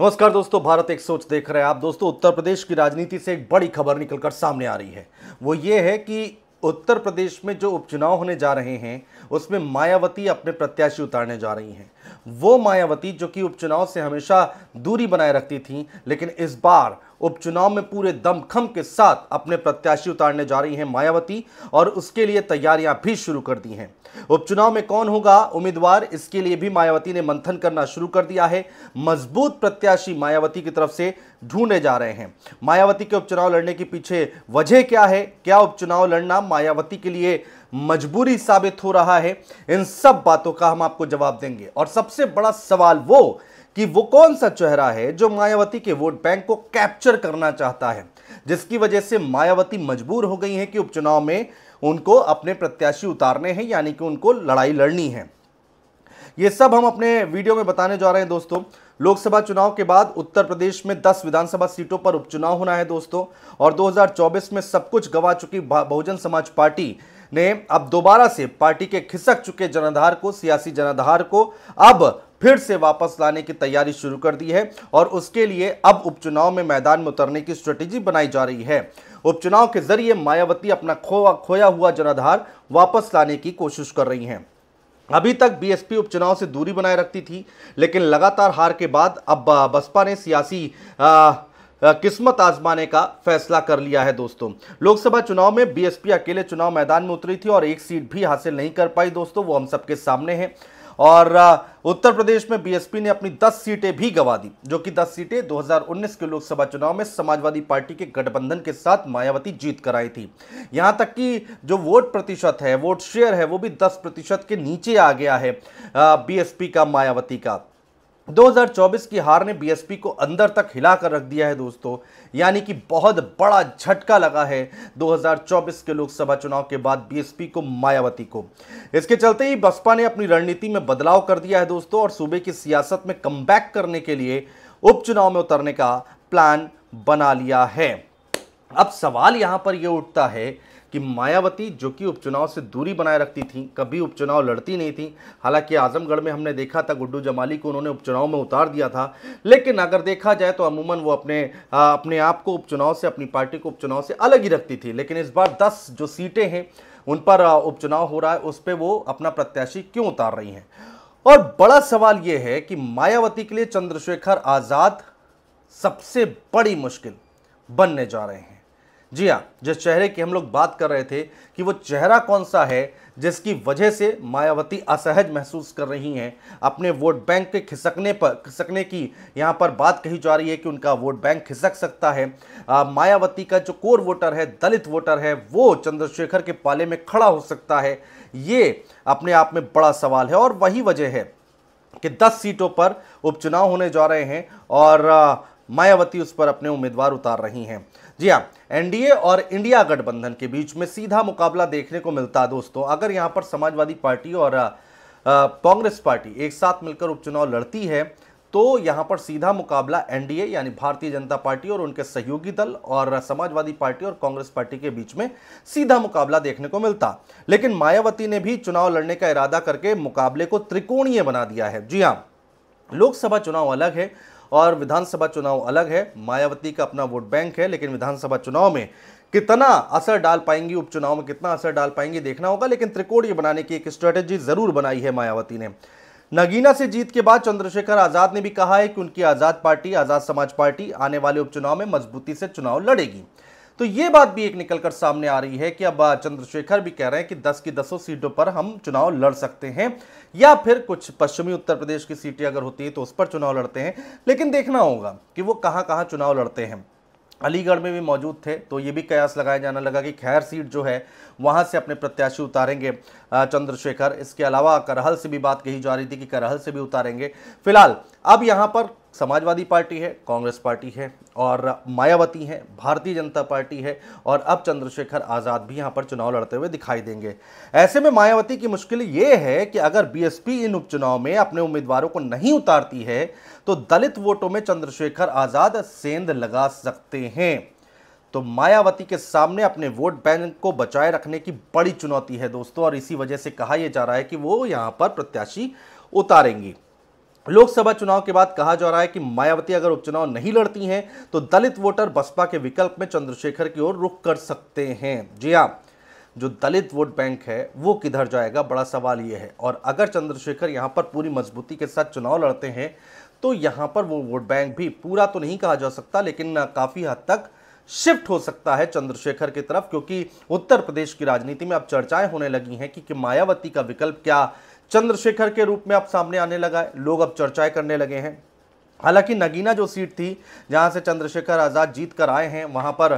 नमस्कार दोस्तों भारत एक सोच देख रहे हैं आप दोस्तों उत्तर प्रदेश की राजनीति से एक बड़ी खबर निकलकर सामने आ रही है वो ये है कि उत्तर प्रदेश में जो उपचुनाव होने जा रहे हैं उसमें मायावती अपने प्रत्याशी उतारने जा रही हैं वो मायावती जो कि उपचुनाव से हमेशा दूरी बनाए रखती थी लेकिन इस बार उपचुनाव में पूरे दमखम के साथ अपने प्रत्याशी उतारने जा रही हैं मायावती और उसके लिए तैयारियां भी शुरू कर दी हैं उपचुनाव में कौन होगा उम्मीदवार इसके लिए भी मायावती ने मंथन करना शुरू कर दिया है मजबूत प्रत्याशी मायावती की तरफ से ढूंढे जा रहे हैं मायावती के उपचुनाव लड़ने के पीछे वजह क्या है क्या उपचुनाव लड़ना मायावती के लिए मजबूरी साबित हो रहा है इन सब बातों का हम आपको जवाब देंगे और सबसे बड़ा सवाल वो कि वो कौन सा चेहरा है जो मायावती के वोट बैंक को कैप्चर करना चाहता है जिसकी वजह से मायावती मजबूर हो गई है कि उपचुनाव में उनको अपने प्रत्याशी उतारने हैं यानी कि उनको लड़ाई लड़नी है ये सब हम अपने वीडियो में बताने जा रहे हैं दोस्तों लोकसभा चुनाव के बाद उत्तर प्रदेश में 10 विधानसभा सीटों पर उपचुनाव होना है दोस्तों और 2024 में सब कुछ गवा चुकी बहुजन समाज पार्टी ने अब दोबारा से पार्टी के खिसक चुके जनाधार को सियासी जनाधार को अब फिर से वापस लाने की तैयारी शुरू कर दी है और उसके लिए अब उपचुनाव में मैदान में उतरने की स्ट्रेटेजी बनाई जा रही है उपचुनाव के जरिए मायावती अपना खोया खोया हुआ जनाधार वापस लाने की कोशिश कर रही हैं अभी तक बीएसपी उपचुनाव से दूरी बनाए रखती थी लेकिन लगातार हार के बाद अब बसपा ने सियासी आ, किस्मत आजमाने का फैसला कर लिया है दोस्तों लोकसभा चुनाव में बीएसपी अकेले चुनाव मैदान में उतरी थी और एक सीट भी हासिल नहीं कर पाई दोस्तों वो हम सबके सामने है और उत्तर प्रदेश में बीएसपी ने अपनी 10 सीटें भी गंवा दी जो कि 10 सीटें 2019 के लोकसभा चुनाव में समाजवादी पार्टी के गठबंधन के साथ मायावती जीत कर आई थी यहां तक कि जो वोट प्रतिशत है वोट शेयर है वो भी 10 प्रतिशत के नीचे आ गया है बीएसपी का मायावती का 2024 की हार ने बीएसपी को अंदर तक हिला कर रख दिया है दोस्तों यानी कि बहुत बड़ा झटका लगा है 2024 के लोकसभा चुनाव के बाद बीएसपी को मायावती को इसके चलते ही बसपा ने अपनी रणनीति में बदलाव कर दिया है दोस्तों और सूबे की सियासत में कम करने के लिए उपचुनाव में उतरने का प्लान बना लिया है अब सवाल यहां पर यह उठता है कि मायावती जो कि उपचुनाव से दूरी बनाए रखती थी कभी उपचुनाव लड़ती नहीं थी हालांकि आजमगढ़ में हमने देखा था गुड्डू जमाली को उन्होंने उपचुनाव में उतार दिया था लेकिन अगर देखा जाए तो अमूमन वो अपने आ, अपने आप को उपचुनाव से अपनी पार्टी को उपचुनाव से अलग ही रखती थी लेकिन इस बार दस जो सीटें हैं उन पर उपचुनाव हो रहा है उस पर वो अपना प्रत्याशी क्यों उतार रही हैं और बड़ा सवाल यह है कि मायावती के लिए चंद्रशेखर आज़ाद सबसे बड़ी मुश्किल बनने जा रहे हैं जी हाँ जिस चेहरे की हम लोग बात कर रहे थे कि वो चेहरा कौन सा है जिसकी वजह से मायावती असहज महसूस कर रही हैं अपने वोट बैंक के खिसकने पर खिसकने की यहाँ पर बात कही जा रही है कि उनका वोट बैंक खिसक सकता है आ, मायावती का जो कोर वोटर है दलित वोटर है वो चंद्रशेखर के पाले में खड़ा हो सकता है ये अपने आप में बड़ा सवाल है और वही वजह है कि दस सीटों पर उपचुनाव होने जा रहे हैं और मायावती उस पर अपने उम्मीदवार उतार रही हैं जी हाँ एनडीए और इंडिया गठबंधन के बीच में सीधा मुकाबला देखने को मिलता है दोस्तों अगर यहाँ पर समाजवादी पार्टी और कांग्रेस पार्टी एक साथ मिलकर उपचुनाव लड़ती है तो यहाँ पर सीधा मुकाबला एनडीए यानी भारतीय जनता पार्टी और उनके सहयोगी दल और समाजवादी पार्टी और कांग्रेस पार्टी के बीच में सीधा मुकाबला देखने को मिलता लेकिन मायावती ने भी चुनाव लड़ने का इरादा करके मुकाबले को त्रिकोणीय बना दिया है जी हाँ लोकसभा चुनाव अलग है और विधानसभा चुनाव अलग है मायावती का अपना वोट बैंक है लेकिन विधानसभा चुनाव में कितना असर डाल पाएंगी उपचुनाव में कितना असर डाल पाएंगी देखना होगा लेकिन त्रिकोणीय बनाने की एक स्ट्रेटेजी जरूर बनाई है मायावती ने नगीना से जीत के बाद चंद्रशेखर आजाद ने भी कहा है कि उनकी आजाद पार्टी आजाद समाज पार्टी आने वाले उपचुनाव में मजबूती से चुनाव लड़ेगी तो ये बात भी एक निकलकर सामने आ रही है कि अब चंद्रशेखर भी कह रहे हैं कि दस की दसों सीटों पर हम चुनाव लड़ सकते हैं या फिर कुछ पश्चिमी उत्तर प्रदेश की सीटें अगर होती है तो उस पर चुनाव लड़ते हैं लेकिन देखना होगा कि वो कहाँ कहाँ चुनाव लड़ते हैं अलीगढ़ में भी मौजूद थे तो ये भी कयास लगाया जाना लगा कि खैर सीट जो है वहाँ से अपने प्रत्याशी उतारेंगे चंद्रशेखर इसके अलावा करहल से भी बात कही जा रही थी कि करहल से भी उतारेंगे फिलहाल अब यहाँ पर समाजवादी पार्टी है कांग्रेस पार्टी है और मायावती हैं भारतीय जनता पार्टी है और अब चंद्रशेखर आज़ाद भी यहाँ पर चुनाव लड़ते हुए दिखाई देंगे ऐसे में मायावती की मुश्किल ये है कि अगर बीएसपी इन उपचुनाव में अपने उम्मीदवारों को नहीं उतारती है तो दलित वोटों में चंद्रशेखर आज़ाद सेंध लगा सकते हैं तो मायावती के सामने अपने वोट बैंक को बचाए रखने की बड़ी चुनौती है दोस्तों और इसी वजह से कहा यह जा रहा है कि वो यहाँ पर प्रत्याशी उतारेंगी लोकसभा चुनाव के बाद कहा जा रहा है कि मायावती अगर उपचुनाव नहीं लड़ती हैं तो दलित वोटर बसपा के विकल्प में चंद्रशेखर की ओर रुख कर सकते हैं जी हाँ जो दलित वोट बैंक है वो किधर जाएगा बड़ा सवाल ये है और अगर चंद्रशेखर यहाँ पर पूरी मजबूती के साथ चुनाव लड़ते हैं तो यहाँ पर वो वोट बैंक भी पूरा तो नहीं कहा जा सकता लेकिन काफ़ी हद तक शिफ्ट हो सकता है चंद्रशेखर की तरफ क्योंकि उत्तर प्रदेश की राजनीति में अब चर्चाएं होने लगी हैं कि, कि मायावती का विकल्प क्या चंद्रशेखर के रूप में अब सामने आने लगा है लोग अब चर्चाएं करने लगे हैं हालांकि नगीना जो सीट थी जहां से चंद्रशेखर आज़ाद जीत कर आए हैं वहां पर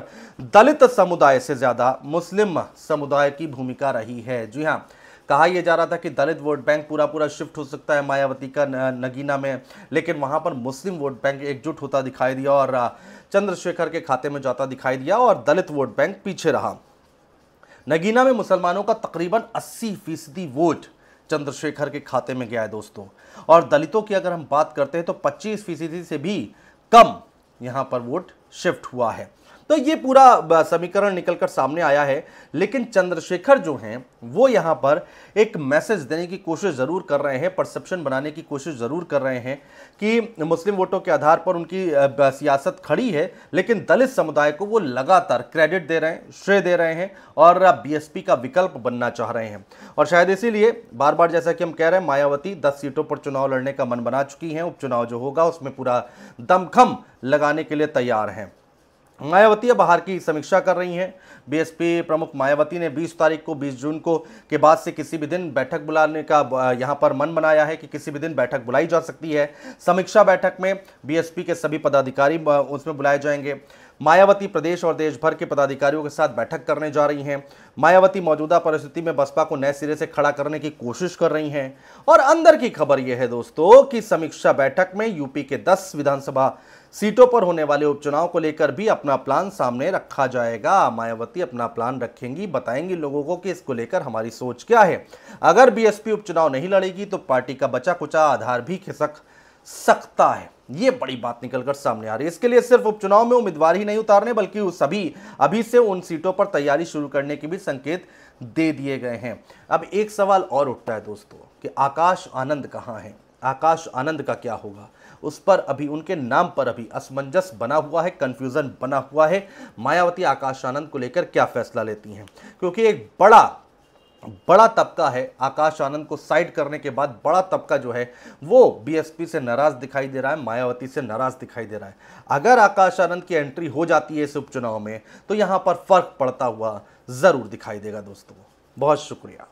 दलित समुदाय से ज़्यादा मुस्लिम समुदाय की भूमिका रही है जी हाँ कहा यह जा रहा था कि दलित वोट बैंक पूरा पूरा शिफ्ट हो सकता है मायावती का नगीना में लेकिन वहां पर मुस्लिम वोट बैंक एकजुट होता दिखाई दिया और चंद्रशेखर के खाते में जाता दिखाई दिया और दलित वोट बैंक पीछे रहा नगीना में मुसलमानों का तकरीबन अस्सी फीसदी वोट चंद्रशेखर के खाते में गया है दोस्तों और दलितों की अगर हम बात करते हैं तो पच्चीस फीसदी से भी कम यहाँ पर वोट शिफ्ट हुआ है तो ये पूरा समीकरण निकलकर सामने आया है लेकिन चंद्रशेखर जो हैं वो यहाँ पर एक मैसेज देने की कोशिश ज़रूर कर रहे हैं परसेप्शन बनाने की कोशिश ज़रूर कर रहे हैं कि मुस्लिम वोटों के आधार पर उनकी सियासत खड़ी है लेकिन दलित समुदाय को वो लगातार क्रेडिट दे रहे हैं श्रेय दे रहे हैं और बीएसपी का विकल्प बनना चाह रहे हैं और शायद इसीलिए बार बार जैसा कि हम कह रहे हैं मायावती दस सीटों पर चुनाव लड़ने का मन बना चुकी हैं उपचुनाव जो होगा उसमें पूरा दमखम लगाने के लिए तैयार हैं मायावती अब हार की समीक्षा कर रही हैं बीएसपी प्रमुख मायावती ने 20 तारीख को 20 जून को के बाद से किसी भी दिन बैठक बुलाने का यहां पर मन बनाया है कि किसी भी दिन बैठक बुलाई जा सकती है समीक्षा बैठक में बीएसपी के सभी पदाधिकारी उसमें बुलाए जाएंगे मायावती प्रदेश और देश भर के पदाधिकारियों के साथ बैठक करने जा रही हैं मायावती मौजूदा परिस्थिति में बसपा को नए सिरे से खड़ा करने की कोशिश कर रही हैं और अंदर की खबर यह है दोस्तों कि समीक्षा बैठक में यूपी के दस विधानसभा सीटों पर होने वाले उपचुनाव को लेकर भी अपना प्लान सामने रखा जाएगा मायावती अपना प्लान रखेंगी बताएंगी लोगों को कि इसको लेकर हमारी सोच क्या है अगर बीएसपी उपचुनाव नहीं लड़ेगी तो पार्टी का बचा कुचा आधार भी खिसक सकता है ये बड़ी बात निकलकर सामने आ रही है इसके लिए सिर्फ उपचुनाव में उम्मीदवार ही नहीं उतारने बल्कि सभी अभी से उन सीटों पर तैयारी शुरू करने के भी संकेत दे दिए गए हैं अब एक सवाल और उठता है दोस्तों कि आकाश आनंद कहाँ है आकाश आनंद का क्या होगा उस पर अभी उनके नाम पर अभी असमंजस बना हुआ है कन्फ्यूज़न बना हुआ है मायावती आकाश आनंद को लेकर क्या फैसला लेती हैं क्योंकि एक बड़ा बड़ा तबका है आकाश आनंद को साइड करने के बाद बड़ा तबका जो है वो बीएसपी से नाराज दिखाई दे रहा है मायावती से नाराज दिखाई दे रहा है अगर आकाश आनंद की एंट्री हो जाती है इस उपचुनाव में तो यहां पर फर्क पड़ता हुआ ज़रूर दिखाई देगा दोस्तों बहुत शुक्रिया